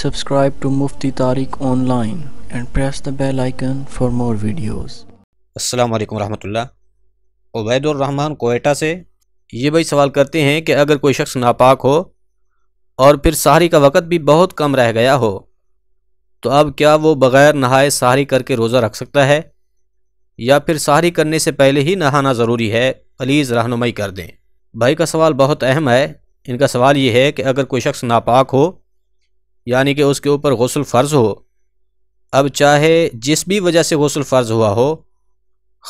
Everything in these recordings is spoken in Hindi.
subscribe to Mufti Tariq online and press the bell icon for more videos. अस्सलाम वालेकुम रहमतुल्लाह उबैदुर रहमान कोयटा से ये भाई सवाल करते हैं कि अगर कोई शख्स नापाक हो और फिर सहारी का वक़्त भी बहुत कम रह गया हो तो अब क्या वो बग़ैर नहाए सहारी करके रोज़ा रख सकता है या फिर सहारी करने से पहले ही नहाना ज़रूरी है प्लीज़ रहनुमाई कर दें भाई का सवाल बहुत अहम है इनका सवाल ये है कि अगर कोई शख्स नापाक हो यानी कि उसके ऊपर गसल फ़र्ज़ हो अब चाहे जिस भी वजह से गसल फ़र्ज़ हुआ हो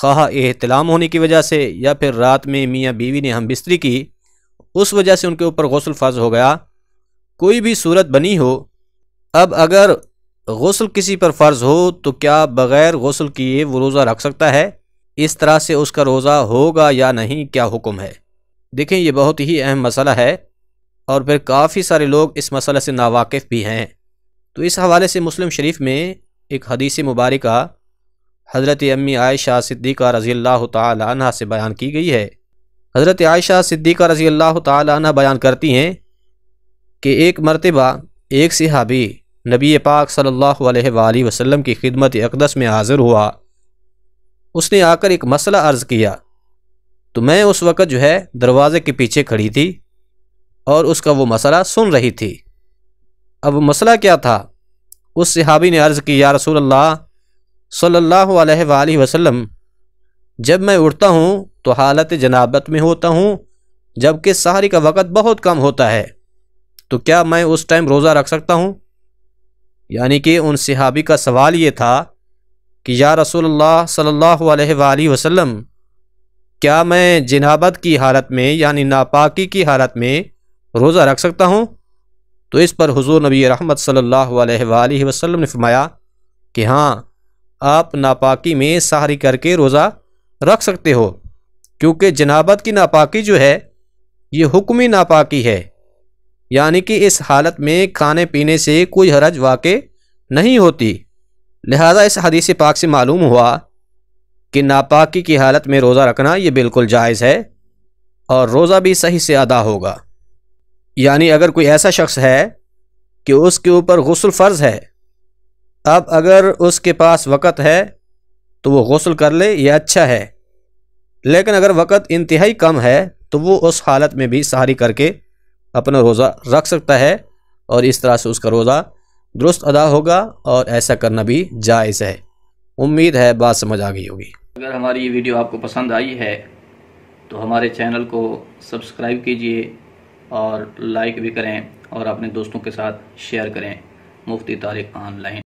खा एहतलाम होने की वजह से या फिर रात में मियाँ बीवी ने हम बिस्तरी की उस वजह से उनके ऊपर गसल फ़र्ज़ हो गया कोई भी सूरत बनी हो अब अगर गसल किसी पर फ़र्ज़ हो तो क्या बग़ैर गसल किए वो रोज़ा रख सकता है इस तरह से उसका रोज़ा होगा या नहीं क्या हुक्म है देखें यह बहुत ही अहम मसला है और फिर काफ़ी सारे लोग इस मसले से नावाकिफ़ भी हैं तो इस हवाले से मुस्लिम शरीफ में एक हदीस मुबारक हज़रत अम्मी आयशा सिद्दीक़ा रज़ी अल्लाह तह से बयान की गई है हज़रत आयशा सिद्दीक़ा रज़ी अल्लाह तह बयान करती हैं कि एक मरतबा एक सिहाबी नबी पाक सल्लल्लाहु अलैहि वसल्लम की खिदमत अकदस में हाज़िर हुआ उसने आकर एक मसला अर्ज़ किया तो मैं उस वक़्त जो है दरवाज़े के पीछे खड़ी थी और उसका वो मसला सुन रही थी अब मसला क्या था उस सहाबी ने अर्ज़ की या रसूल अल्लाह सल्लल्लाहु अलैहि वसल्लम जब मैं उठता हूँ तो हालत जनाबत में होता हूँ जबकि सहारी का वक़्त बहुत कम होता है तो क्या मैं उस टाइम रोज़ा रख सकता हूँ यानी कि उन सहाबी का सवाल ये था कि या रसोल्ला सल्लल्लाहु अलैहि वसल्लम क्या मैं जनाबत की हालत में यानी नापाकी की हालत में रोज़ा रख सकता हूँ तो इस पर हुजूर नबी रहमत सल्लल्लाहु अलैहि वसल्लम ने फरमाया कि हाँ आप नापाकी में सहारी करके रोज़ा रख सकते हो क्योंकि जनाबत की नापाकी जो है ये हुक्मी नापाकी है यानी कि इस हालत में खाने पीने से कोई हरज वाक़ नहीं होती लिहाजा इस हदीस पाक से मालूम हुआ कि नापाकी की हालत में रोज़ा रखना ये बिल्कुल जायज़ है और रोज़ा भी सही से अदा होगा यानी अगर कोई ऐसा शख्स है कि उसके ऊपर गसल फ़र्ज़ है अब अगर उसके पास वक़्त है तो वो गसल कर ले यह अच्छा है लेकिन अगर वक़्त इंतहाई कम है तो वो उस हालत में भी सहारी करके अपना रोज़ा रख सकता है और इस तरह से उसका रोज़ा दुरुस्त अदा होगा और ऐसा करना भी जायज़ है उम्मीद है बात समझ आ गई होगी अगर हमारी ये वीडियो आपको पसंद आई है तो हमारे चैनल को सब्सक्राइब कीजिए और लाइक भी करें और अपने दोस्तों के साथ शेयर करें मुफ्ती तारीख ऑनलाइन